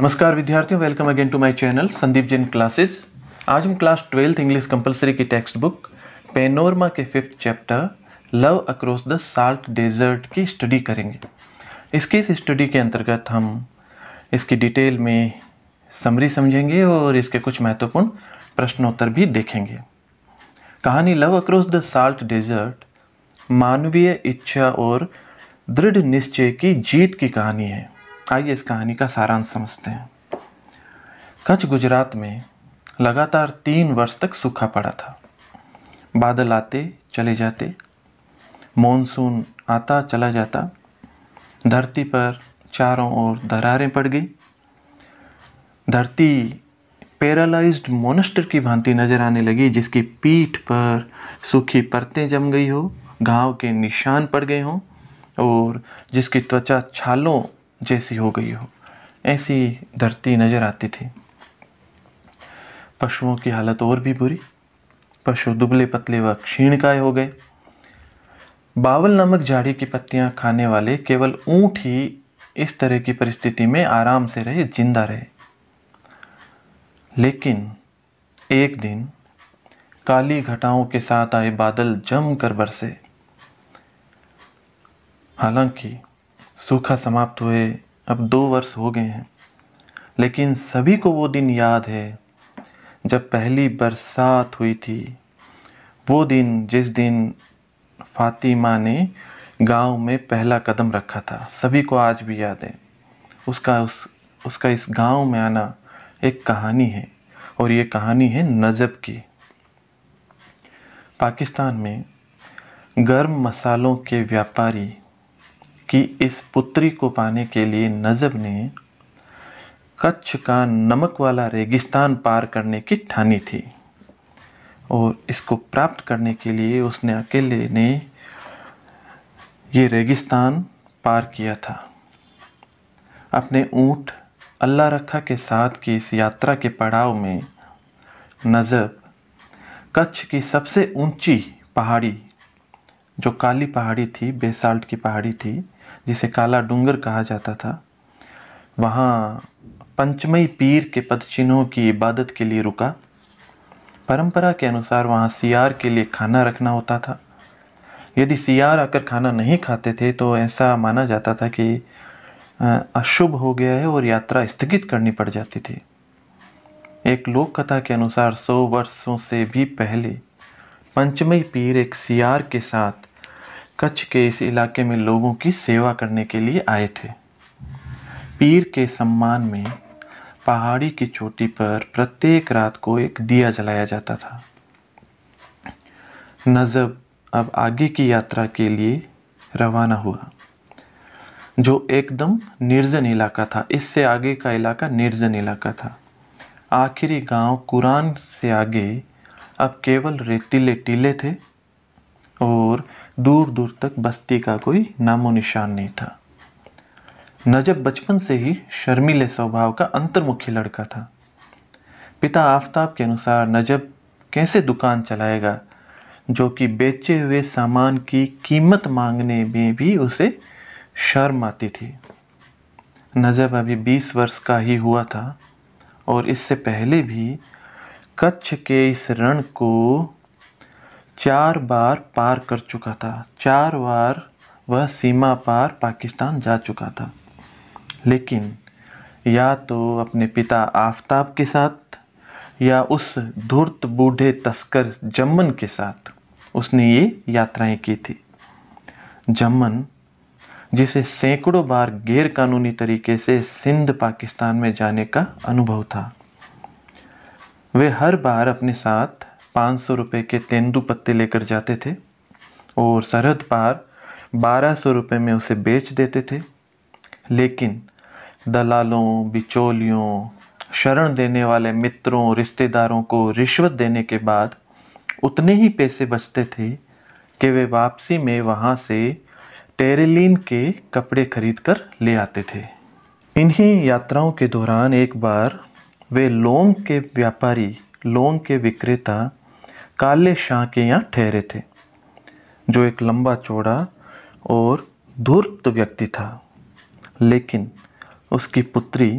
नमस्कार विद्यार्थियों welcome again to my channel Sandeep Jain classes आज हम क्लास ट्वेल्थ इंग्लिश कंपलसरी की टेक्स्ट बुक पेनोरमा के fifth chapter love across the salt desert की स्टडी करेंगे इसकी इस स्टडी के अंतर्गत हम इसकी डिटेल में समरी समझेंगे और इसके कुछ महत्वपूर्ण प्रश्नोत्तर भी देखेंगे कहानी love across the salt desert मानवीय इच्छा और दृढ़ निश्चय की जीत की कहानी है आइए इस कहानी का सारांश समझते हैं कच्छ गुजरात में लगातार तीन वर्ष तक सूखा पड़ा था बादल आते चले जाते मॉनसून आता चला जाता धरती पर चारों ओर दरारें पड़ गई धरती पैरालाइज्ड मोनस्टर की भांति नजर आने लगी जिसकी पीठ पर सूखी परतें जम गई हो घाव के निशान पड़ गए हों और जिसकी त्वचा छालों जैसी हो गई हो ऐसी धरती नज़र आती थी पशुओं की हालत और भी बुरी पशु दुबले पतले व क्षीणकाय हो गए बावल नमक झाड़ी की पत्तियां खाने वाले केवल ऊँट ही इस तरह की परिस्थिति में आराम से रहे जिंदा रहे लेकिन एक दिन काली घटाओं के साथ आए बादल जम कर बरसे हालांकि सूखा समाप्त हुए अब दो वर्ष हो गए हैं लेकिन सभी को वो दिन याद है जब पहली बरसात हुई थी वो दिन जिस दिन फातिमा ने गांव में पहला कदम रखा था सभी को आज भी याद है उसका उस उसका इस गांव में आना एक कहानी है और ये कहानी है नजब की पाकिस्तान में गर्म मसालों के व्यापारी की इस पुत्री को पाने के लिए नजब ने कच्छ का नमक वाला रेगिस्तान पार करने की ठानी थी और इसको प्राप्त करने के लिए उसने अकेले ने ये रेगिस्तान पार किया था अपने ऊँट अल्लाह रखा के साथ की इस यात्रा के पड़ाव में नजब कच्छ की सबसे ऊंची पहाड़ी जो काली पहाड़ी थी बेसाल्ट की पहाड़ी थी जिसे काला डूंगर कहा जाता था वहाँ पंचमई पीर के पदचिन्हों की इबादत के लिए रुका परंपरा के अनुसार वहाँ सियार के लिए खाना रखना होता था यदि सियार आकर खाना नहीं खाते थे तो ऐसा माना जाता था कि अशुभ हो गया है और यात्रा स्थगित करनी पड़ जाती थी एक लोक कथा के अनुसार सौ वर्षों से भी पहले पंचमई पीर एक सियार के साथ कच्छ के इस इलाके में लोगों की सेवा करने के लिए आए थे पीर के सम्मान में पहाड़ी की चोटी पर प्रत्येक रात को एक दिया जलाया जाता था नजब अब आगे की यात्रा के लिए रवाना हुआ जो एकदम निर्जन इलाका था इससे आगे का इलाका निर्जन इलाका था आखिरी गांव कुरान से आगे अब केवल रेतीले टीले थे और दूर दूर तक बस्ती का कोई नामो निशान नहीं था नजब बचपन से ही शर्मीले स्वभाव का अंतर्मुखी लड़का था पिता आफताब के अनुसार नजब कैसे दुकान चलाएगा जो कि बेचे हुए सामान की कीमत मांगने में भी उसे शर्म आती थी नजब अभी बीस वर्ष का ही हुआ था और इससे पहले भी कच्छ के इस रण को चार बार पार कर चुका था चार बार वह सीमा पार पाकिस्तान जा चुका था लेकिन या तो अपने पिता आफताब के साथ या उस धूर्त बूढ़े तस्कर जम्मन के साथ उसने ये यात्राएं की थी जम्मन जिसे सैकड़ों बार गैर कानूनी तरीके से सिंध पाकिस्तान में जाने का अनुभव था वे हर बार अपने साथ पाँच सौ रुपये के तेंदू पत्ते लेकर जाते थे और सरहद पार बारह सौ रुपये में उसे बेच देते थे लेकिन दलालों बिचौलियों शरण देने वाले मित्रों रिश्तेदारों को रिश्वत देने के बाद उतने ही पैसे बचते थे कि वे वापसी में वहाँ से टेरेलिन के कपड़े खरीद कर ले आते थे इन्हीं यात्राओं के दौरान एक बार वे लोंग के व्यापारी लोंग के विक्रेता काले शाह के यहाँ ठहरे थे जो एक लंबा चौड़ा और धूर्त व्यक्ति था लेकिन उसकी पुत्री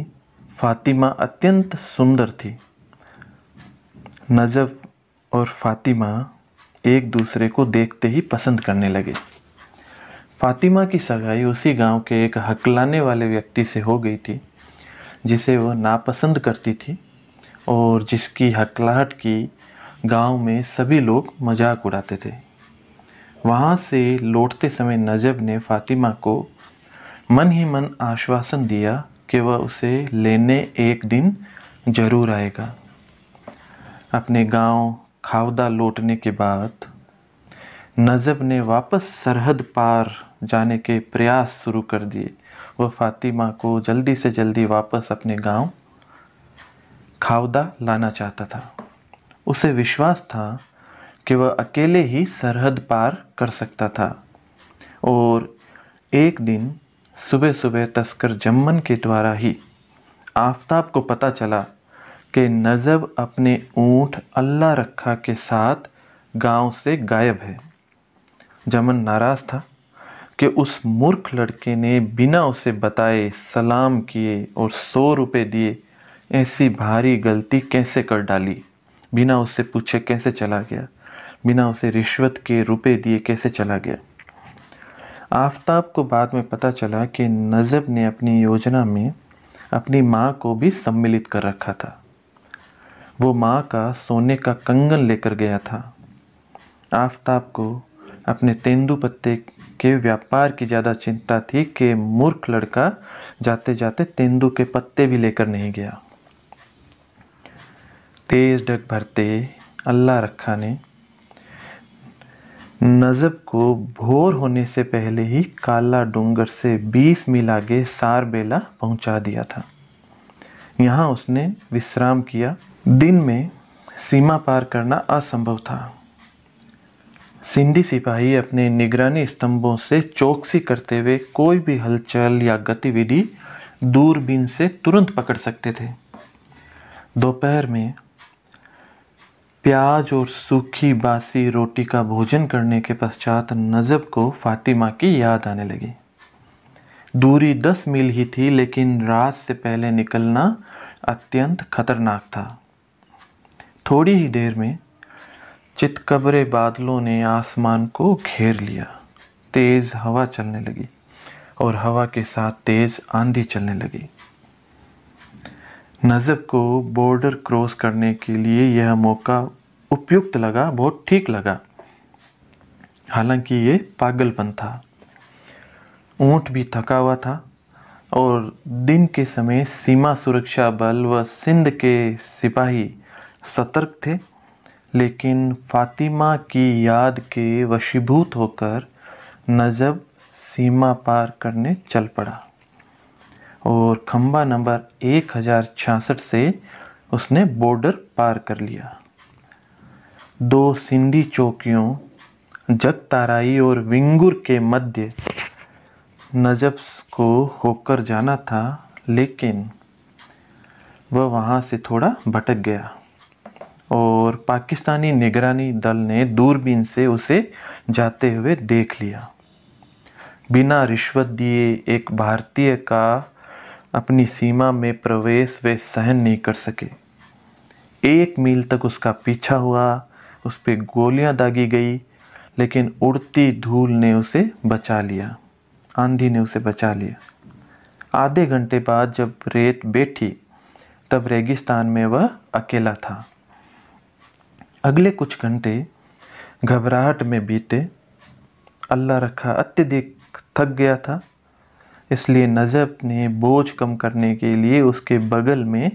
फातिमा अत्यंत सुंदर थी नजब और फातिमा एक दूसरे को देखते ही पसंद करने लगे फातिमा की सगाई उसी गांव के एक हकलाने वाले व्यक्ति से हो गई थी जिसे वह नापसंद करती थी और जिसकी हकलाहट की गांव में सभी लोग मजाक उड़ाते थे वहाँ से लौटते समय नजब ने फातिमा को मन ही मन आश्वासन दिया कि वह उसे लेने एक दिन जरूर आएगा अपने गांव खावदा लौटने के बाद नजब ने वापस सरहद पार जाने के प्रयास शुरू कर दिए वह फातिमा को जल्दी से जल्दी वापस अपने गांव खावदा लाना चाहता था उसे विश्वास था कि वह अकेले ही सरहद पार कर सकता था और एक दिन सुबह सुबह तस्कर जम्मन के द्वारा ही आफताब को पता चला कि नज़ब अपने ऊँट अल्लाह रखा के साथ गांव से गायब है जमन नाराज़ था कि उस मूर्ख लड़के ने बिना उसे बताए सलाम किए और सौ रुपये दिए ऐसी भारी गलती कैसे कर डाली बिना उससे पूछे कैसे चला गया बिना उसे रिश्वत के रुपए दिए कैसे चला गया आफ्ताब को बाद में पता चला कि नज़ब ने अपनी योजना में अपनी माँ को भी सम्मिलित कर रखा था वो माँ का सोने का कंगन लेकर गया था आफ्ताब को अपने तेंदू पत्ते के व्यापार की ज़्यादा चिंता थी कि मूर्ख लड़का जाते जाते तेंदू के पत्ते भी लेकर नहीं गया तेज़ डग भरते अल्लाह रखा ने नज़ब को भोर होने से पहले ही काला डूंगर से 20 मील आगे बेला पहुंचा दिया था यहाँ उसने विश्राम किया दिन में सीमा पार करना असंभव था सिंधी सिपाही अपने निगरानी स्तंभों से चौकसी करते हुए कोई भी हलचल या गतिविधि दूरबीन से तुरंत पकड़ सकते थे दोपहर में प्याज और सूखी बासी रोटी का भोजन करने के पश्चात नज़ब को फातिमा की याद आने लगी दूरी दस मील ही थी लेकिन रात से पहले निकलना अत्यंत खतरनाक था थोड़ी ही देर में चितकबरे बादलों ने आसमान को घेर लिया तेज़ हवा चलने लगी और हवा के साथ तेज़ आंधी चलने लगी नज़ब को बॉर्डर क्रॉस करने के लिए यह मौका उपयुक्त लगा बहुत ठीक लगा हालांकि ये पागलपन था ऊँट भी थका हुआ था और दिन के समय सीमा सुरक्षा बल व सिंध के सिपाही सतर्क थे लेकिन फातिमा की याद के वशीभूत होकर नजब सीमा पार करने चल पड़ा और खम्बा नंबर एक हज़ार छियासठ से उसने बॉर्डर पार कर लिया दो सिंधी चौकियों जगताराई और विंगुर के मध्य नजब्स को होकर जाना था लेकिन वह वहाँ से थोड़ा भटक गया और पाकिस्तानी निगरानी दल ने दूरबीन से उसे जाते हुए देख लिया बिना रिश्वत दिए एक भारतीय का अपनी सीमा में प्रवेश वे सहन नहीं कर सके एक मील तक उसका पीछा हुआ उस पर गोलियां दागी गई लेकिन उड़ती धूल ने उसे बचा लिया आंधी ने उसे बचा लिया आधे घंटे बाद जब रेत बैठी तब रेगिस्तान में वह अकेला था अगले कुछ घंटे घबराहट में बीते अल्लाह रखा अत्यधिक थक गया था इसलिए नजब ने बोझ कम करने के लिए उसके बगल में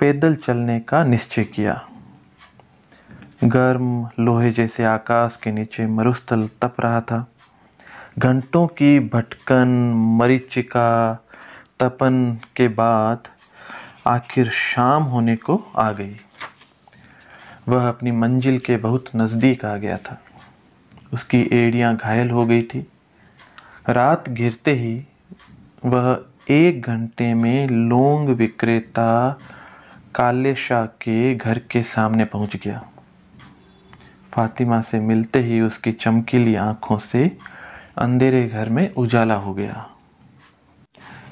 पैदल चलने का निश्चय किया गर्म लोहे जैसे आकाश के नीचे मरुस्थल तप रहा था घंटों की भटकन मरीचिका तपन के बाद आखिर शाम होने को आ गई वह अपनी मंजिल के बहुत नज़दीक आ गया था उसकी एड़ियां घायल हो गई थी रात घिरते ही वह एक घंटे में लौंग विक्रेता काले शाह के घर के सामने पहुंच गया फातिमा से मिलते ही उसकी चमकीली आंखों से अंधेरे घर में उजाला हो गया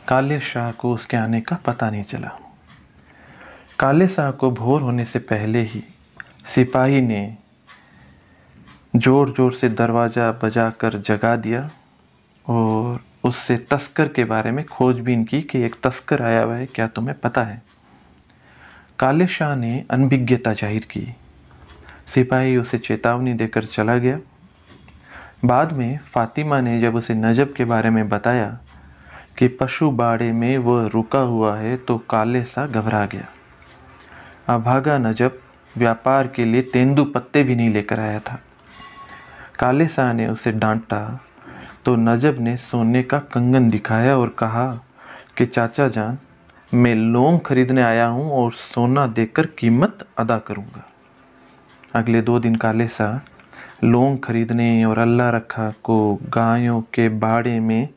काले शाह को उसके आने का पता नहीं चला काले शाह को भोर होने से पहले ही सिपाही ने ज़ोर ज़ोर से दरवाज़ा बजाकर जगा दिया और उससे तस्कर के बारे में खोजबीन की कि एक तस्कर आया हुआ है क्या तुम्हें पता है काले शाह ने अनभिज्ञता जाहिर की सिपाही उसे चेतावनी देकर चला गया बाद में फातिमा ने जब उसे नजब के बारे में बताया कि पशु बाड़े में वह रुका हुआ है तो काले सा घबरा गया अभागा नजब व्यापार के लिए तेंदू पत्ते भी नहीं लेकर आया था काले शाह ने उसे डांटा तो नजब ने सोने का कंगन दिखाया और कहा कि चाचा जान मैं लोंग खरीदने आया हूँ और सोना देकर कीमत अदा करूँगा अगले दो दिन काले सा लोंग खरीदने और अल्लाह रखा को गायों के बाड़े में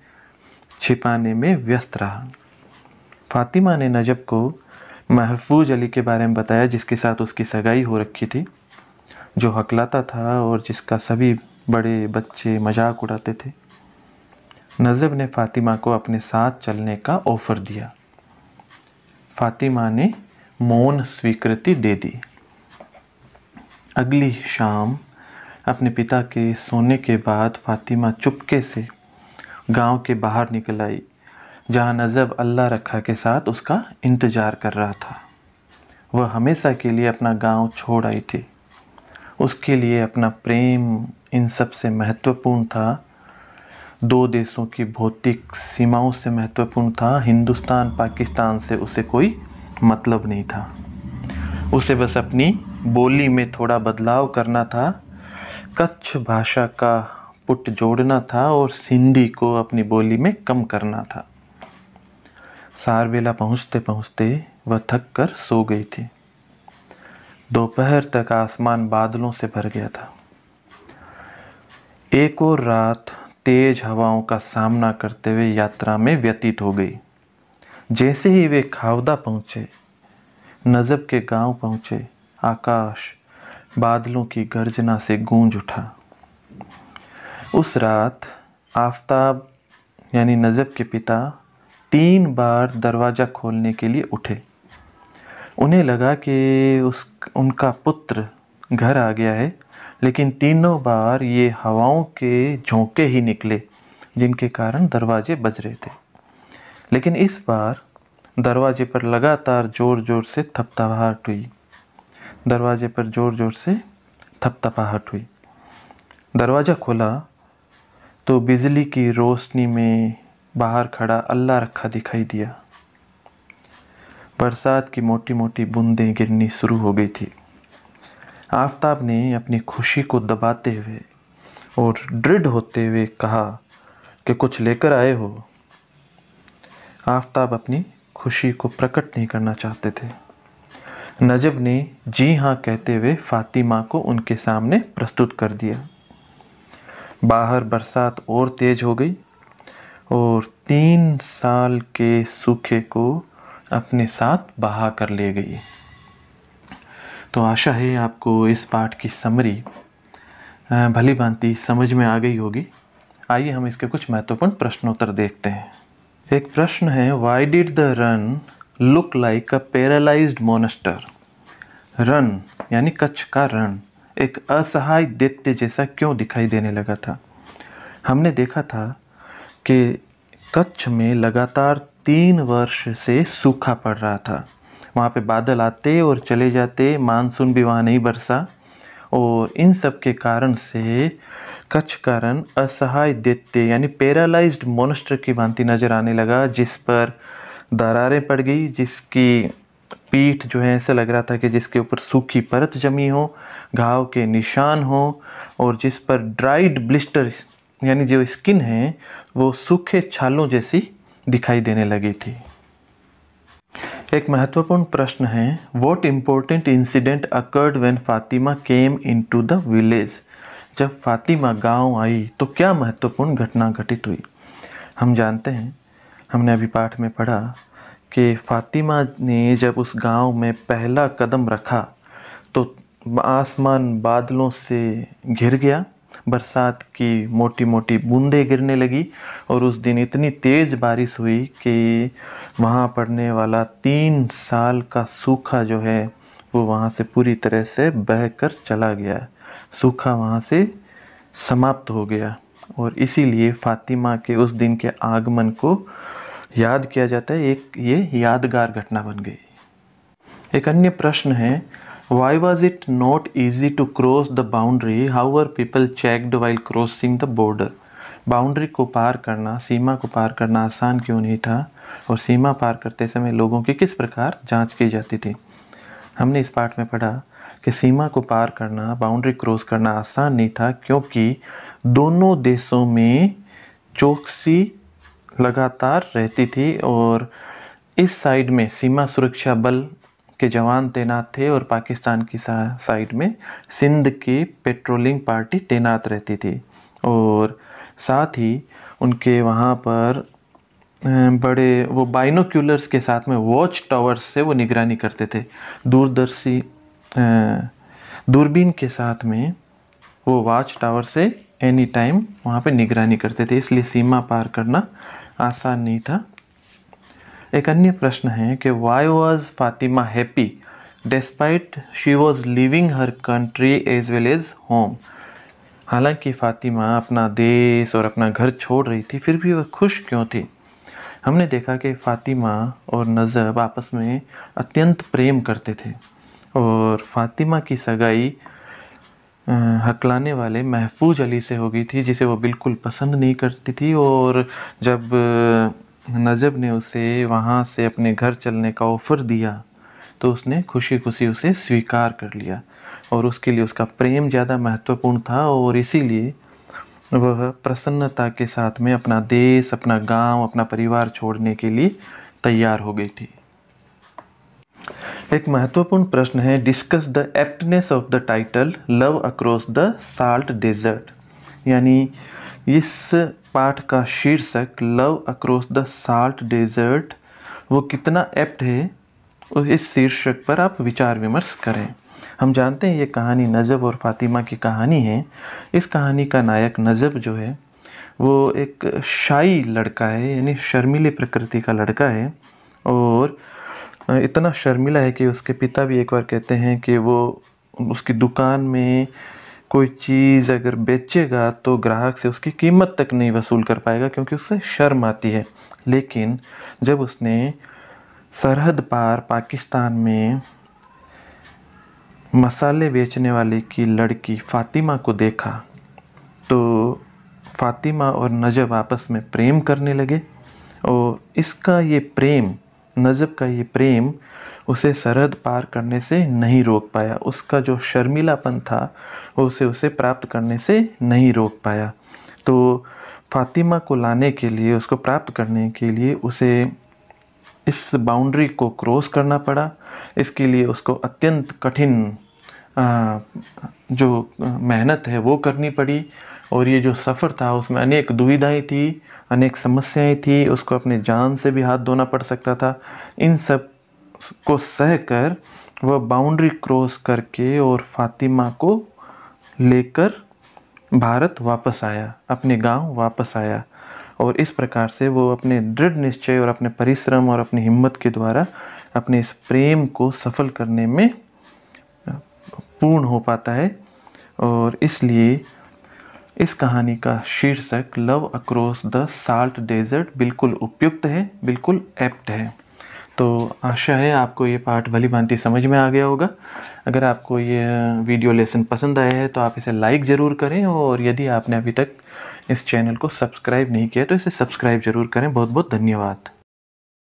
छिपाने में व्यस्त रहा फातिमा ने नजब को महफूज अली के बारे में बताया जिसके साथ उसकी सगाई हो रखी थी जो हकलाता था और जिसका सभी बड़े बच्चे मजाक उड़ाते थे नज़ब ने फ़ातिमा को अपने साथ चलने का ऑफ़र दिया फ़ातिमा ने मौन स्वीकृति दे दी अगली शाम अपने पिता के सोने के बाद फ़ातिमा चुपके से गांव के बाहर निकल आई जहाँ नज़ब अल्लाह रखा के साथ उसका इंतज़ार कर रहा था वह हमेशा के लिए अपना गांव छोड़ आई थी उसके लिए अपना प्रेम इन सब से महत्वपूर्ण था दो देशों की भौतिक सीमाओं से महत्वपूर्ण था हिंदुस्तान पाकिस्तान से उसे कोई मतलब नहीं था उसे बस अपनी बोली में थोड़ा बदलाव करना था कच्छ भाषा का पुट जोड़ना था और सिंधी को अपनी बोली में कम करना था सारबेला पहुंचते पहुंचते वह थक कर सो गई थी दोपहर तक आसमान बादलों से भर गया था एक और रात तेज हवाओं का सामना करते हुए यात्रा में व्यतीत हो गई जैसे ही वे खावदा पहुँचे नज़ब के गांव पहुँचे आकाश बादलों की गर्जना से गूंज उठा उस रात आफताब यानी नज़ब के पिता तीन बार दरवाज़ा खोलने के लिए उठे उन्हें लगा कि उस उनका पुत्र घर आ गया है लेकिन तीनों बार ये हवाओं के झोंके ही निकले जिनके कारण दरवाजे बज रहे थे लेकिन इस बार दरवाजे पर लगातार ज़ोर ज़ोर से थपथपाहट हुई दरवाजे पर ज़ोर ज़ोर से थपथपाहट हुई दरवाज़ा खोला तो बिजली की रोशनी में बाहर खड़ा अल्लाह रखा दिखाई दिया बरसात की मोटी मोटी बूंदें गिरनी शुरू हो गई थी आफ्ताब ने अपनी खुशी को दबाते हुए और दृढ़ होते हुए कहा कि कुछ लेकर आए हो आफ्ताब अपनी खुशी को प्रकट नहीं करना चाहते थे नजब ने जी हाँ कहते हुए फातिमा को उनके सामने प्रस्तुत कर दिया बाहर बरसात और तेज़ हो गई और तीन साल के सूखे को अपने साथ बहा कर ले गई तो आशा है आपको इस पाठ की समरी भली भांति समझ में आ गई होगी आइए हम इसके कुछ महत्वपूर्ण प्रश्नोत्तर देखते हैं एक प्रश्न है why did the Rann look like a paralysed monster Rann यानी कच्छ का रन एक असहाय दैत्य जैसा क्यों दिखाई देने लगा था हमने देखा था कि कच्छ में लगातार तीन वर्ष से सूखा पड़ रहा था वहाँ पे बादल आते और चले जाते मानसून भी वहाँ नहीं बरसा और इन सब के कारण से कच्छ कारण असहाय दैत्य यानी पैरालाइज्ड मोनस्टर की भांति नज़र आने लगा जिस पर दरारें पड़ गई जिसकी पीठ जो है ऐसा लग रहा था कि जिसके ऊपर सूखी परत जमी हो घाव के निशान हो और जिस पर ड्राइड ब्लिस्टर यानी जो स्किन है वो सूखे छालों जैसी दिखाई देने लगी थी एक महत्वपूर्ण प्रश्न है what important incident occurred when Fatima came into the village जब फातिमा गांव आई तो क्या महत्वपूर्ण घटना घटित हुई हम जानते हैं हमने अभी पाठ में पढ़ा कि फातिमा ने जब उस गांव में पहला कदम रखा तो आसमान बादलों से घिर गया बरसात की मोटी मोटी बूंदें गिरने लगी और उस दिन इतनी तेज़ बारिश हुई कि वहाँ पड़ने वाला तीन साल का सूखा जो है वो वहाँ से पूरी तरह से बह कर चला गया सूखा वहाँ से समाप्त हो गया और इसीलिए फातिमा के उस दिन के आगमन को याद किया जाता है एक ये यादगार घटना बन गई एक अन्य प्रश्न है Why was it not easy to cross the boundary? How were people checked while crossing the border? Boundary को पार करना सीमा को पार करना आसान क्यों नहीं था और सीमा पार करते समय लोगों की किस प्रकार जांच की जाती थी हमने इस पाठ में पढ़ा कि सीमा को पार करना बाउंड्री क्रॉस करना आसान नहीं था क्योंकि दोनों देशों में चौकसी लगातार रहती थी और इस साइड में सीमा सुरक्षा बल के जवान तैनात थे और पाकिस्तान की साइड में सिंध की पेट्रोलिंग पार्टी तैनात रहती थी और साथ ही उनके वहाँ पर अं, बड़े वो बाइनोक्यूलर्स के साथ में वॉच टावर्स से वो निगरानी करते थे दूरदर्शी अं, दूरबीन के साथ में वो वॉच टावर से एनी टाइम वहाँ पे निगरानी करते थे इसलिए सीमा पार करना आसान नहीं था एक अन्य प्रश्न है कि why was Fatima happy despite she was living her country as well as home हालांकि फ़ातिमा अपना देश और अपना घर छोड़ रही थी फिर भी वह खुश क्यों थी हमने देखा कि फ़ातिमा और नज़ब आपस में अत्यंत प्रेम करते थे और फ़ातिमा की सगाई हकलाने वाले महफूज अली से हो गई थी जिसे वो बिल्कुल पसंद नहीं करती थी और जब नजब ने उसे वहाँ से अपने घर चलने का ऑफ़र दिया तो उसने खुशी खुशी उसे स्वीकार कर लिया और उसके लिए उसका प्रेम ज़्यादा महत्वपूर्ण था और इसीलिए वह प्रसन्नता के साथ में अपना देश अपना गांव, अपना परिवार छोड़ने के लिए तैयार हो गई थी एक महत्वपूर्ण प्रश्न है discuss the aptness of the title love across the salt desert यानी इस पाठ का शीर्षक love across the salt desert वो कितना एप्ट है और इस शीर्षक पर आप विचार विमर्श करें हम जानते हैं ये कहानी नजब और फातिमा की कहानी है इस कहानी का नायक नजब जो है वो एक शाही लड़का है यानी शर्मीले प्रकृति का लड़का है और इतना शर्मिला है कि उसके पिता भी एक बार कहते हैं कि वो उसकी दुकान में कोई चीज़ अगर बेचेगा तो ग्राहक से उसकी कीमत तक नहीं वसूल कर पाएगा क्योंकि उससे शर्म आती है लेकिन जब उसने सरहद पार पाकिस्तान में मसाले बेचने वाले की लड़की फ़ातिमा को देखा तो फ़ातिमा और नजब आपस में प्रेम करने लगे और इसका ये प्रेम नजब का ये प्रेम उसे सरहद पार करने से नहीं रोक पाया उसका जो शर्मिलापन था वो उसे उसे प्राप्त करने से नहीं रोक पाया तो फातिमा को लाने के लिए उसको प्राप्त करने के लिए उसे इस बाउंड्री को क्रॉस करना पड़ा इसके लिए उसको अत्यंत कठिन जो मेहनत है वो करनी पड़ी और ये जो सफ़र था उसमें अनेक दुविधाएं थी अनेक समस्याएं थी उसको अपने जान से भी हाथ धोना पड़ सकता था इन सब को सह कर वह बाउंड्री क्रॉस करके और फातिमा को लेकर भारत वापस आया अपने गांव वापस आया और इस प्रकार से वो अपने दृढ़ निश्चय और अपने परिश्रम और अपनी हिम्मत के द्वारा अपने इस प्रेम को सफल करने में पूर्ण हो पाता है और इसलिए इस कहानी का शीर्षक love across the salt desert बिल्कुल उपयुक्त है बिल्कुल एप्ट है तो आशा है आपको ये पार्ट भली भांति समझ में आ गया होगा अगर आपको ये वीडियो लेसन पसंद आया है तो आप इसे लाइक ज़रूर करें और यदि आपने अभी तक इस चैनल को सब्सक्राइब नहीं किया तो इसे सब्सक्राइब ज़रूर करें बहुत बहुत धन्यवाद